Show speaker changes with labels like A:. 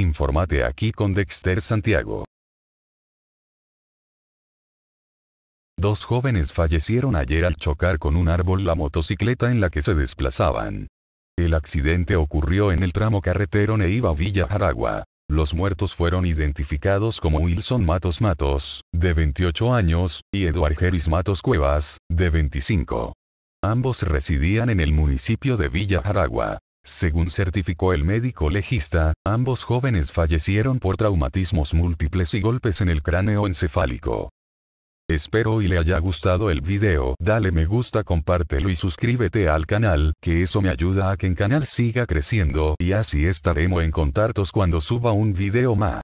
A: Infórmate aquí con Dexter Santiago.
B: Dos jóvenes fallecieron ayer al chocar con un árbol la motocicleta en la que se desplazaban. El accidente ocurrió en el tramo carretero Neiva-Villa Jaragua. Los muertos fueron identificados como Wilson Matos Matos, de 28 años, y Eduard Geris Matos Cuevas, de 25. Ambos residían en el municipio de Villa Jaragua. Según certificó el médico legista, ambos jóvenes fallecieron por traumatismos múltiples y golpes en el cráneo encefálico. Espero y le haya gustado el video, dale me gusta, compártelo y suscríbete al canal, que eso me ayuda a que el canal siga creciendo, y así estaremos en contactos
A: cuando suba un video más.